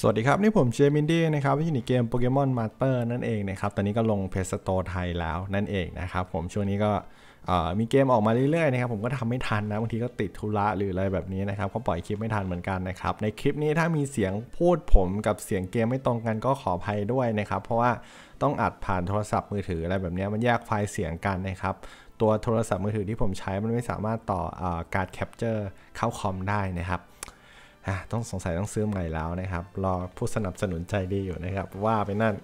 สวัสดีครับ นี่ผมเชมินดี้นะครับวิธีนเกมโปเกมอนมาสเตอร์นั่นเองนะครับตอนนี้ก็ลงเพจสโตไทยแล้วนั่นเองนะครับผมช่วงนี้ก็มีเกมออกมาเรื่อยๆนะครับผมก็ทำไม่ทันนะบางทีก็ติดธุระหรืออะไรแบบนี้นะครับเ็าปล่อยคลิปไม่ทันเหมือนกันนะครับในคลิปนี้ถ้ามีเสียงพูดผมกับเสียงเกมไม่ตรงกันก็ขออภัยด้วยนะครับเพราะว่าต้องอัดผ่านโทรศัพท์มือถืออะไรแบบนี้มันแยกไฟล์เสียงกันนะครับตัวโทรศัพท์มือถือที่ผมใช้มันไม่สามารถต่ออการแคปเจอร์เข้าคอมได้นะครับอ่ะต้องสงสัยต้องซื้อใหม่แล้วนะครับรอผู้สนับสนุนใจดีอยู่นะครับว่าไปนั่น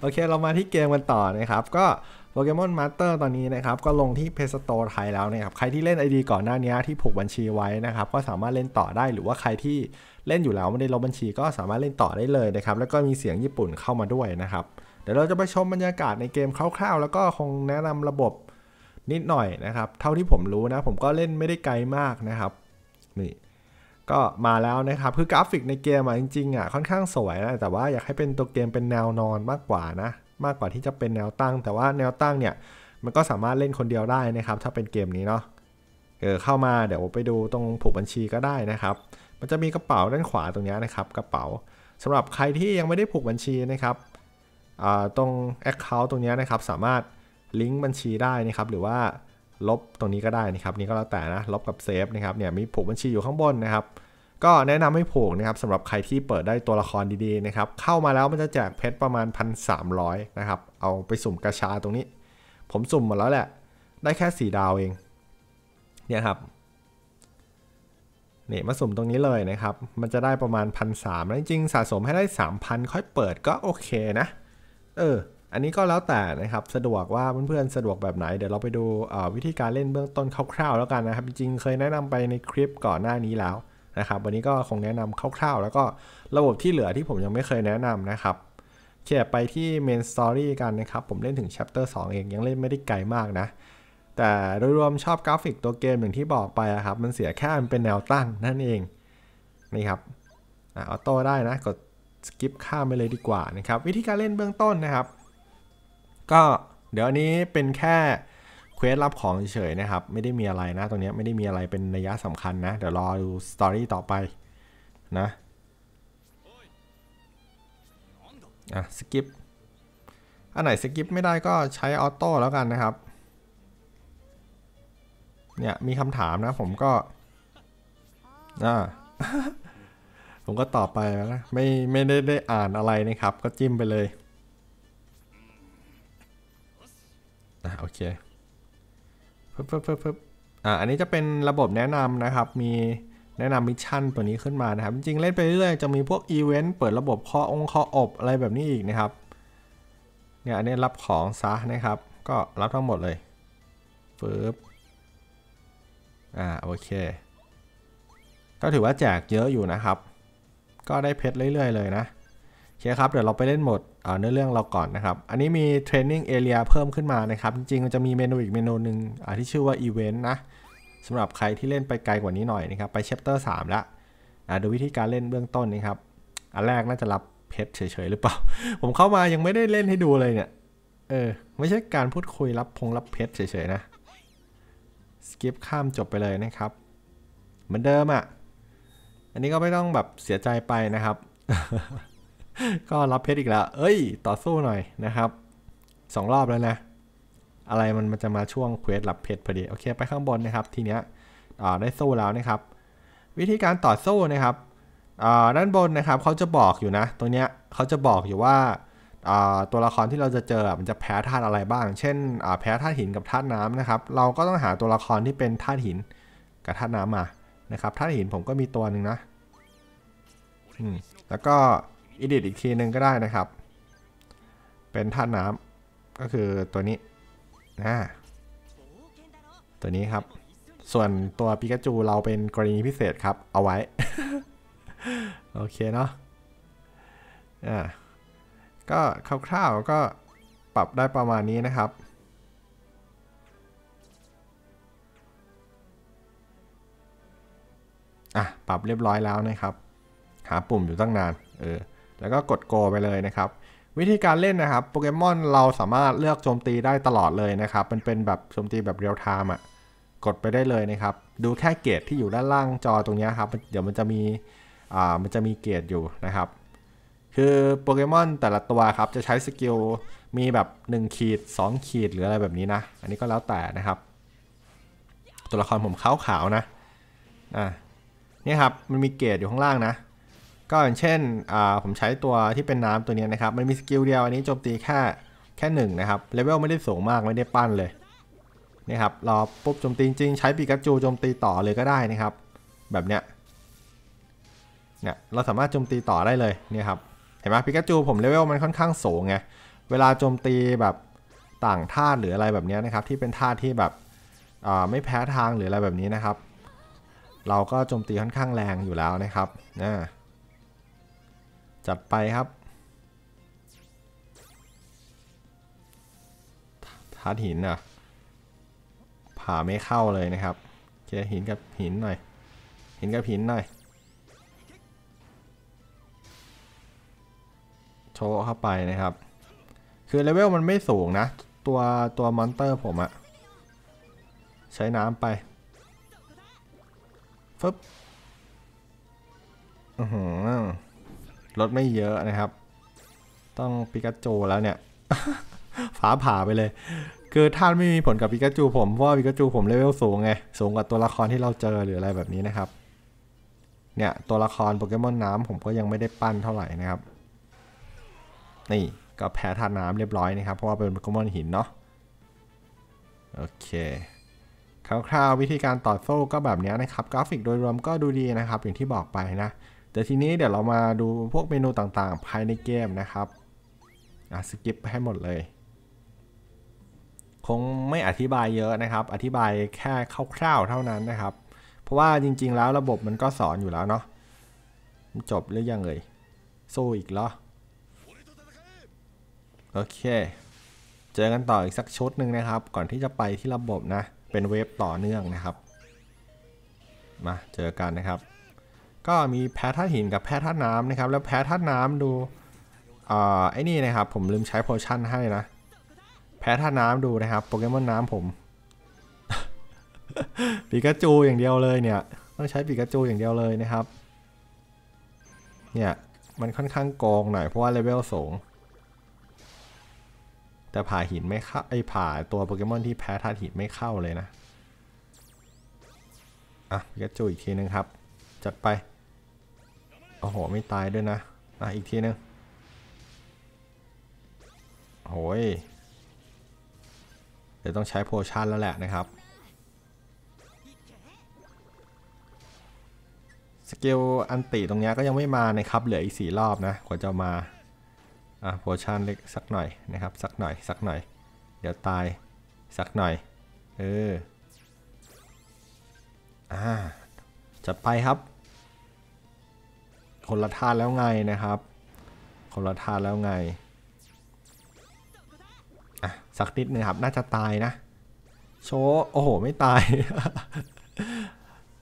โอเคเรามาที่เกมกันต่อนะครับก็โปเกมอนมาสเตอร์ตอนนี้นะครับ ก็ลงที่เพสโตไทยแล้วนะครับใครที่เล่น ID ก่อนหน้านี้ที่ผูกบัญชีไว้นะครับก็สามารถเล่นต่อได้ หรือว่าใครที่เล่นอยู่แล้วไม่ได้ลบบัญชี ก็สามารถเล่นต่อได้เลยนะครับ แล้วก็มีเสียงญี่ปุ่นเข้ามาด้วยนะครับ เดี๋ยวเราจะไปชมบรรยากาศในเกมคร่าวๆ แล้วก็คงแนะนำระบบนิดหน่อยนะครับเท่าที่ผมรู้นะ ผมก็เล่นไม่ได้ไกลมากนะครับ นี่ก็มาแล้วนะครับ คือกราฟิกในเกมอะจริงๆอ่ะค่อนข้างสวยนะ แต่ว่าอยากให้เป็นตัวเกมเป็นแนวนอนมากกว่านะ มากกว่าที่จะเป็นแนวตั้ง แต่ว่าแนวตั้งเนี่ย มันก็สามารถเล่นคนเดียวได้นะครับ ถ้าเป็นเกมนี้เนาะเออเข้ามาเดี๋ยวไปดูตรงผูกบัญชีก็ได้นะครับ มันจะมีกระเป๋าด้านขวาตรงนี้นะครับ กระเป๋า สำหรับใครที่ยังไม่ได้ผูกบัญชีนะครับ ตรง Account ตรงนี้นะครับ สามารถลิงก์บัญชีได้นะครับ หรือว่าลบตรงนี้ก็ได้นะครับ นี่ก็แล้วแต่นะลบกับเซฟนะครับเนี่ยมีผูกบัญชีอยู่ข้างบนนะครับ ก็แนะนำให้ผูกนะครับสำหรับใครที่เปิดได้ตัวละครดีๆนะครับ เข้ามาแล้วมันจะแจกเพชรประมาณ 1,300 นะครับ เอาไปสุ่มกระชาตรงนี้ ผมสุ่มหมดแล้วแหละ ได้แค่ 4 ดาวเอง เนี่ยครับนี่มาสุ่มตรงนี้เลยนะครับมันจะได้ประมาณ1,300แลจริงๆสะสมให้ได้3,000ค่อยเปิดก็โอเคนะ เอออันนี้ก็แล้วแต่นะครับสะดวกว่าเพื่อนๆ สะดวกแบบไหนเดี๋ยวเราไปดูวิธีการเล่นเบื้องต้นคร่าวๆ แล้วกันนะครับ จริงๆ เคยแนะนำไปในคลิปก่อนหน้านี้แล้วนะครับ วันนี้ก็คงแนะนำคร่าวๆ แล้วก็ระบบที่เหลือที่ผมยังไม่เคยแนะนำนะครับเขียไปที่เมนสตอรี่กันนะครับ ผมเล่นถึงชปเตอร์2เองยังเล่นไม่ได้ไกลมากนะ แต่โดยรวมชอบกราฟิกตัวเกมอย่างที่บอกไปครับ มันเสียแค่มันเป็นแนวตั้งนั่นเองนี่ครับออโต้ได้นะ กดสกิปข้ามไปเลยดีกว่านะครับวิธีการเล่นเบื้องต้นนะครับก็เดี๋ยวอันนี้เป็นแค่ เควสรับของเฉยๆนะครับ ไม่ได้มีอะไรนะ ตรงนี้ไม่ได้มีอะไรเป็นนัยยะสำคัญนะ เดี๋ยวรอดูสตอรี่ต่อไปนะอ่ะสกิปอันไหนสกิปไม่ได้ก็ใช้ออโต้แล้วกันนะครับ เนี่ยมีคำถามนะ ผมก็อ่าผมก็ตอบไปแล้วไม่ไม่ได้ได้อ่านอะไรนะครับ ก็จิ้มไปเลยเคปึ๊บปึ๊บปึ๊บปึ๊บอ่า อันนี้จะเป็นระบบแนะนำนะครับ มีแนะนำมิชชั่นตัวนี้ขึ้นมานะครับ จริงเล่นไปเรื่อยจะมีพวกอีเวนต์เปิดระบบข้อองค์ข้ออบอะไรแบบนี้อีกนะครับ เนี่ย อันนี้รับของซะนะครับ ก็รับทั้งหมดเลย ปึ๊บ อ่า โอเค ก็ถือว่าแจกเยอะอยู่นะครับ ก็ได้เพชรเรื่อยๆเลยนะเคครับ เดี๋ยวเราไปเล่นหมดเนื้อเรื่องเราก่อนนะครับ อันนี้มีเทรนนิ่งเอเรียเพิ่มขึ้นมานะครับ จริงๆ มันจะมีเมนูอีกเมนูหนึ่งที่ชื่อว่าอีเวนต์นะ สำหรับใครที่เล่นไปไกลกว่านี้หน่อยนะครับ ไปเชปเตอร์และดูวิธีการเล่นเบื้องต้นนะครับ อันแรกน่าจะรับเพชรเฉยๆ หรือเปล่า ผมเข้ามายังไม่ได้เล่นให้ดูเลยเนี่ย เออไม่ใช่การพูดคุยรับพงรับเพชรเฉยๆนะ สกิปข้ามจบไปเลยนะครับ เหมือนเดิมอะ่ะ อันนี้ก็ไม่ต้องแบบเสียใจไปนะครับก็รับเพชรอีกแล้ว เอ้ย ต่อสู้หน่อยนะครับ สองรอบแล้วนะ อะไรมันมันจะมาช่วงเควสรับเพชรพอดี โอเค ไปข้างบนนะครับ ทีเนี้ยได้สู้แล้วนะครับ วิธีการต่อสู้นะครับด้านบนนะครับ เขาจะบอกอยู่นะ ตรงเนี้ยเขาจะบอกอยู่ว่า ตัวละครที่เราจะเจอมันจะแพ้ธาตุอะไรบ้าง เช่น แพ้ธาตุหินกับธาตุน้ำนะครับ เราก็ต้องหาตัวละครที่เป็นธาตุหินกับธาตุน้ำมา นะครับ ธาตุหินผมก็มีตัวหนึ่งนะแล้วก็ edit อีกทีนึงก็ได้นะครับ เป็นท่าน้ำก็คือตัวนี้นะตัวนี้ครับ ส่วนตัวปิกาจูเราเป็นกรณีพิเศษครับ เอาไว้ โอเคเนาะอ่าก็คร่าวๆก็ปรับได้ประมาณนี้นะครับ อ่ะ ปรับเรียบร้อยแล้วนะครับ หาปุ่มอยู่ตั้งนาน เออแล้วก็กดโกไปเลยนะครับวิธีการเล่นนะครับโปเกมอนเราสามารถเลือกโจมตีได้ตลอดเลยนะครับมันเป็นแบบโจมตีแบบเรียลไทม์อ่ะกดไปได้เลยนะครับ ดูแค่เกรดที่อยู่ด้านล่างจอตรงนี้ครับเดี๋ยวมันจะมีอ่ามันจะมีเกรดอยู่นะครับ คือโปเกมอนแต่ละตัวครับจะใช้สกิลมีแบบ1ขีด2 ขีดหรืออะไรแบบนี้นะ อันนี้ก็แล้วแต่นะครับ ตัวละครผมขาวๆนะอ่านี่ครับมันมีเกรดอยู่ข้างล่างนะก็อย่างเช่น ผมใช้ตัวที่เป็นน้ำตัวนี้นะครับ มันมีสกิลเดียว อันนี้โจมตีแค่แค่หนึ่งนะครับเลเวลไม่ได้สูงมาก ไม่ได้ปั้นเลยนี่ครับ รอปุ๊บโจมตีจริง ใช้ปีกัจจูโจมตีต่อเลยก็ได้นะครับ แบบเนี้ย เนี่ย เราสามารถโจมตีต่อได้เลยเนี่ยครับ เห็นไหมปีกัจูผมเลเวลมันค่อนข้างสูงไง เวลาโจมตีแบบต่างธาตุหรืออะไรแบบนี้นะครับ ที่เป็นธาตุที่แบบไม่แพ้ทางหรืออะไรแบบนี้นะครับ เราก็โจมตีค่อนข้างแรงอยู่แล้วนะครับนะจัดไปครับทาดหินอ่ะ ผ่าไม่เข้าเลยนะครับเคหินกับหินหน่อย หินกับหินหน่อย โชว์เข้าไปนะครับ คือเลเวลมันไม่สูงนะ ตัวตัวมอนเตอร์ผมอะใช้น้ำไป ฟึบ อือหือลดไม่เยอะนะครับ ต้องปิกาจูแล้วเนี่ยฟ้าผ่าไปเลย คือท่านไม่มีผลกับปิกาจูผม เพราะปิกาจูผมเลเวลสูงไง สูงกว่าตัวละครที่เราเจอหรืออะไรแบบนี้นะครับ เนี่ยตัวละครโปเกมอนน้ำผมก็ยังไม่ได้ปั้นเท่าไหร่นะครับ นี่ก็แพ้ธาตุน้ำเรียบร้อยนะครับ เพราะว่าเป็นโปเกมอนหินเนาะ โอเค คร่าวๆวิธีการต่อสู้ก็แบบนี้นะครับ กราฟิกโดยรวมก็ดูดีนะครับ อย่างที่บอกไปนะแต่ทีนี้เดี๋ยวเรามาดูพวกเมนูต่างๆ ภายในเกมนะครับ อ่ะสกิปไปให้หมดเลย คงไม่อธิบายเยอะนะครับ อธิบายแค่คร่าวๆเท่านั้นนะครับ เพราะว่าจริง ๆแล้วระบบมันก็สอนอยู่แล้วเนาะ จบหรือยังเลยสู้อีกเหรอ โอเค เจอกันต่ออีกสักชุดหนึ่งนะครับ ก่อนที่จะไปที่ระบบนะ เป็นเวฟต่อเนื่องนะครับ มาเจอกันนะครับก็มีแพธาตุหินกับแพธาตุน้ำนะครับ แล้วแพธาตุน้ำดูเอ่อไอ้นี่นะครับผมลืมใช้โพชั่นให้นะ แพธาตุน้ำดูนะครับ โปเกมอนน้ำผมปีกาจูอย่างเดียวเลยเนี่ยต้องใช้ปีกาจูอย่างเดียวเลยนะครับ เนี่ยมันค่อนข้างกองหน่อยเพราะว่าเลเวลสูงแต่ผ่าหินไม่เข้าไอผ่าตัวโปเกมอนที่แพ้ธาตุหินไม่เข้าเลยนะ อ่ะปีกจจูอีกทีนึงครับ จัดไปโอ้โห ไม่ตายด้วยนะอะอีกทีนึงโหยเดี๋ยวต้องใช้โพชั่นแล้วแหละนะครับ สกิลอันติตรงนี้ก็ยังไม่มานะครับ เหลืออีกสี่รอบนะกว่าจะมาอ่ะโพชั่นเล็กสักหน่อยนะครับ สักหน่อยสักหน่อยเดี๋ยวตายสักหน่อยเอออ่าจัดไปครับคนละทาาแล้วไงนะครับ คนละทาาแล้วไงอะสักนิดนึงครับ น่าจะตายนะ โชโอ้โห ไม่ตาย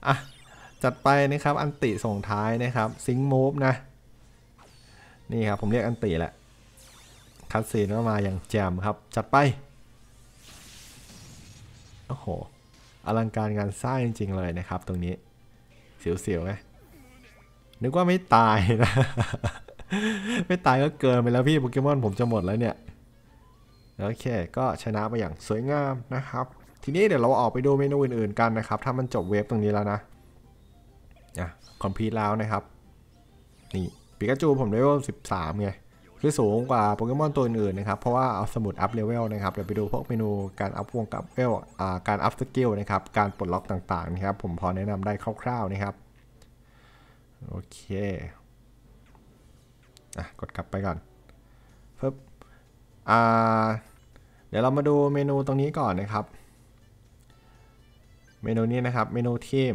อ่ะจัดไปนะครับอันติส่งท้ายนะครับซิงมูฟนะ นี่ครับ ผมเรียกอันติแหละคัดซีนก็มาอย่างแจ่มครับจัดไป โอ้โหอลังการงานสร้างจริงๆเลยนะครับตรงนี้เสียวๆไหมนึกว่าไม่ตายนะ ไม่ตายก็เกินไปแล้ว พี่ โปเกมอนผมจะหมดแล้วเนี่ย โอเค ก็ชนะไปอย่างสวยงามนะครับ ทีนี้เดี๋ยวเราออกไปดูเมนูอื่นๆกันนะครับ ถ้ามันจบเวฟตรงนี้แล้วนะ อ่ะ คอมพีทแล้วนะครับ นี่ ปิกาจูผมเลเวล 13 ไงคือสูงกว่าโปเกมอนตัวอื่นนะครับ เพราะว่าเอาสมุดอัพเลเวลนะครับเดี๋ยวไปดูพวกเมนูการอัพวงกับเวลการอัพสกิลนะครับ การปลดล็อกต่างๆนะครับ ผมพอแนะนำได้คร่าวๆนะครับโอเคอ่ะ กดกลับไปก่อน ปึ๊บ อ่า เดี๋ยวเรามาดูเมนูตรงนี้ก่อนนะครับ เมนูนี้นะครับ เมนูทีม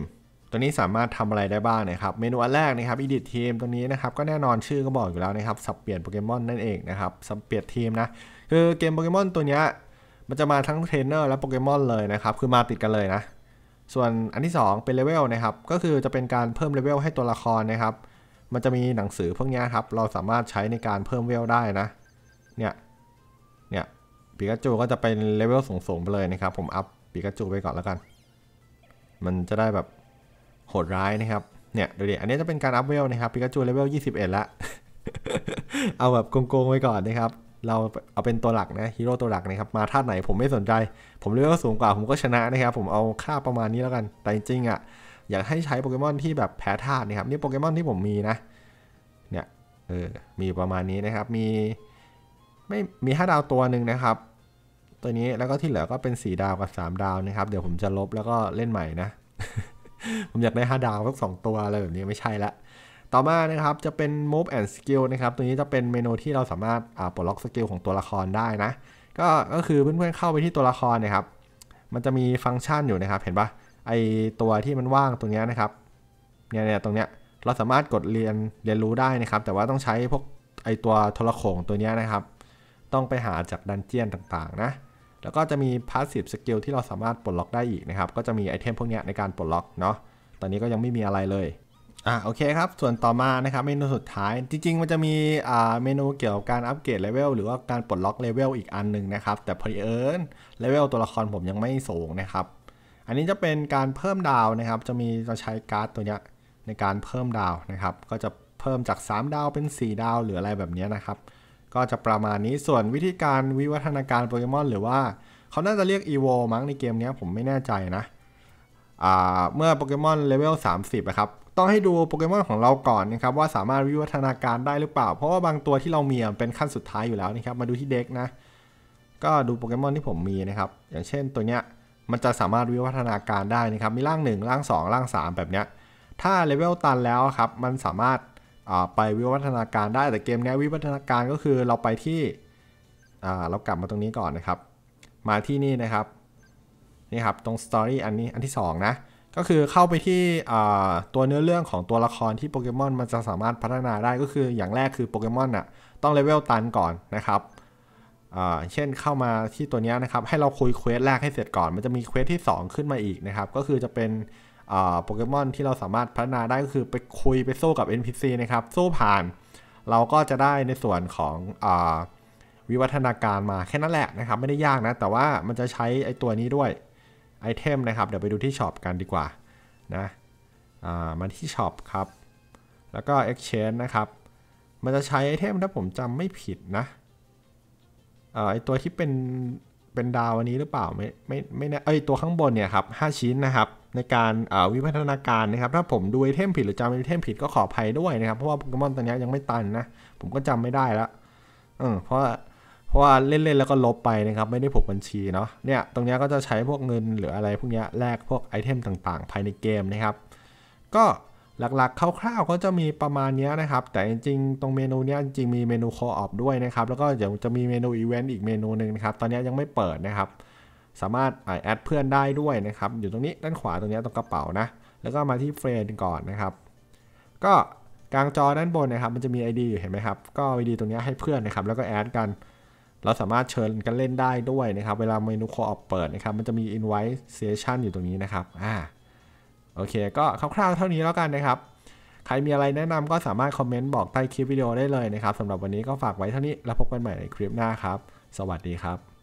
ตัวนี้สามารถทำอะไรได้บ้างนะครับ เมนูอันแรกนะครับ edit team ตรงนี้นะครับ ก็แน่นอนชื่อก็บอกอยู่แล้วนะครับ สับเปลี่ยนโปเกมอนนั่นเองนะครับ สับเปลี่ยนทีมนะ คือเกมโปเกมอนตัวนี้มันจะมาทั้งเทรนเนอร์และโปเกมอนเลยนะครับ คือมาติดกันเลยนะส่วนอันที่ 2 เป็นเลเวลนะครับ ก็คือจะเป็นการเพิ่มเลเวลให้ตัวละครนะครับ มันจะมีหนังสือพวกนี้ครับ เราสามารถใช้ในการเพิ่มเลเวลได้นะเนี่ยเนี่ยปีกัจูก็จะเป็นเลเวลสูงๆไปเลยนะครับ ผมอัพปีกัจูไปก่อนแล้วกันมันจะได้แบบโหดร้ายนะครับเนี่ยดูดิอันนี้จะเป็นการอัพเลเวลนะครับปีกัจูเลเวล21ละเอาแบบโกงๆไปก่อนนะครับเราเอาเป็นตัวหลักนะ ฮีโร่ ตัวหลักนะครับ มาท่าไหนผมไม่สนใจ ผมเลืวกสูงกว่าผมก็ชนะนะครับผมเอาค่าประมาณนี้แล้วกันแต่จริงๆอ่ะอยากให้ใช้โปเกมอนที่แบบแพ้ธาตุนะครับนี่โปเกมอนที่ผมมีนะเนี่ยเออมีประมาณนี้นะครับมีไม่มีห้าดาวตัวหนึ่งนะครับ ตัวนี้แล้วก็ที่เหลือก็เป็น 4 ดาวกับ 3 ดาวนะครับ เดี๋ยวผมจะลบแล้วก็เล่นใหม่นะ ผมอยากได้5ดาวสักสองตัวอะไรแบบนี้ไม่ใช่ละต่อมานะครับจะเป็น move and skill นะครับตัวนี้จะเป็นเมนูที่เราสามารถปลดล็อกสกิลของตัวละครได้นะ ก็ก็คือเพื่อนๆเข้าไปที่ตัวละครนะครับ มันจะมีฟังก์ชันอยู่นะครับเห็นปะไอตัวที่มันว่างตรงนี้นะครับเนี่ยเนี่ยตรงเนี้ยเราสามารถกดเรียนเรียนรู้ได้นะครับ แต่ว่าต้องใช้พวกไอตัวโทรโขงตัวนี้นะครับ ต้องไปหาจากดันเจียนต่างๆนะแล้วก็จะมี passive skill ที่เราสามารถปลดล็อกได้อีกนะครับก็จะมีไอเทมพวกนี้ในการปลดล็อกเนาะตอนนี้ก็ยังไม่มีอะไรเลยอ่ะโอเคครับส่วนต่อมานะครับเมนูสุดท้ายจริงๆมันจะมีอ่าเมนูเกี่ยวกับการอัปเกรดเลเวลหรือว่าการปลดล็อกเลเวลอีกอันหนึ่งนะครับ แต่พอดีเอิญเลเวลตัวละครผมยังไม่สูงนะครับ อันนี้จะเป็นการเพิ่มดาวนะครับ จะมีจะใช้การ์ดตัวเนี้ยในการเพิ่มดาวนะครับ ก็จะเพิ่มจาก3ดาวเป็น4ดาวหรืออะไรแบบนี้นะครับก็จะประมาณนี้ส่วนวิธีการวิวัฒนาการโปเกมอนหรือว่าเขาน่าจะเรียกอีโวมั้งในเกมนี้ผมไม่แน่ใจนะเมื่อโปเกมอนเลเวล30นะครับต้องให้ดูโปเกมอนของเราก่อนนะครับ ว่าสามารถวิวัฒนาการได้หรือเปล่า เพราะว่าบางตัวที่เรามีเป็นขั้นสุดท้ายอยู่แล้วนะครับ มาดูที่เด็กนะก็ดูโปเกมอนที่ผมมีนะครับอย่างเช่นตัวเนี้ยมันจะสามารถวิวัฒนาการได้นะครับ มีร่าง1ร่าง2ร่าง3แบบเนี้ย ถ้าเลเวลตันแล้วครับ มันสามารถไปวิวัฒนาการได้แต่เกมนี้วิวัฒนาการก็คือเราไปที่เรากลับมาตรงนี้ก่อนนะครับ มาที่นี่นะครับนี่ครับตรงสตอรี่อันนี้อันที่ 2 นะก็คือเข้าไปที่ตัวเนื้อเรื่องของตัวละครที่โปเกมอนมันจะสามารถพัฒนาได้ก็คืออย่างแรกคือโปเกมอนอ่ะต้องเลเวลตันก่อนนะครับเช่นเข้ามาที่ตัวนี้นะครับ ให้เราคุยเควสแรกให้เสร็จก่อนมันจะมีเควสที่ 2 ขึ้นมาอีกนะครับก็คือจะเป็นโปเกมอนที่เราสามารถพัฒนาได้ก็คือไปคุยไปสู้กับ NPC นะครับ สู้ผ่าน เราก็จะได้ในส่วนของอวิวัฒนาการมาแค่นั้นแหละนะครับ ไม่ได้ยากนะ แต่ว่ามันจะใช้ไอ้ตัวนี้ด้วยไอเทมนะครับเดี๋ยวไปดูที่ช็อปกันดีกว่านะมาที่ช็อปครับ แล้วก็ Exchange นะครับ มันจะใช้ไอเทมถ้าผมจำไม่ผิดนะไอตัวที่เป็นเป็นดาวอันนี้หรือเปล่าไม่ไม่ไม่น่เอ้ยตัวข้างบนเนี่ยครับ5ชิ้นนะครับในการวิพัฒนาการนะครับ ถ้าผมดูไอเทมผิดหรือจำไอเทมผิดก็ขออภัยด้วยนะครับเพราะว่าโปเกมอนตัวนี้ยังไม่ตันนะผมก็จำไม่ได้แล้วเพราะพราะว่าเล่นๆแล้วก็ลบไปนะครับไม่ได้ผูกบัญชีเนาะเนี่ยตรงนี้ก็จะใช้พวกเงินหรืออะไรพวกนี้แลกพวกไอเทมต่างๆ ภายในเกมนะครับ ก็หลักๆคร่าวๆก็จะมีประมาณนี้นะครับ แต่จริงๆตรงเมนูนี้จริงมีเมนูคอออฟด้วยนะครับ แล้วก็เดี๋ยวจะมีเมนูอีเวนต์อีกเมนูหนึ่งนะครับตอนนี้ยังไม่เปิดนะครับ สามารถแอดเพื่อนได้ด้วยนะครับ อยู่ตรงนี้ด้านขวาตรงนี้ตรงกระเป๋านะแล้วก็มาที่เฟรนก่อนนะครับก็กลางจอด้านบนนะครับมันจะมี ID อยู่เห็นไหมครับก็ ID ตรงนี้ให้เพื่อนนะครับ แล้วก็แอดกันเราสามารถเชิญกันเล่นได้ด้วยนะครับ เวลาเมนูคอออกเปิดนะครับ มันจะมี invite session อยู่ตรงนี้นะครับอ่า โอเค ก็คร่าวๆเท่านี้แล้วกันนะครับ ใครมีอะไรแนะนำก็สามารถคอมเมนต์บอกใต้คลิปวิดีโอได้เลยนะครับ สำหรับวันนี้ก็ฝากไว้เท่านี้แล้วพบกันใหม่ในคลิปหน้าครับ สวัสดีครับ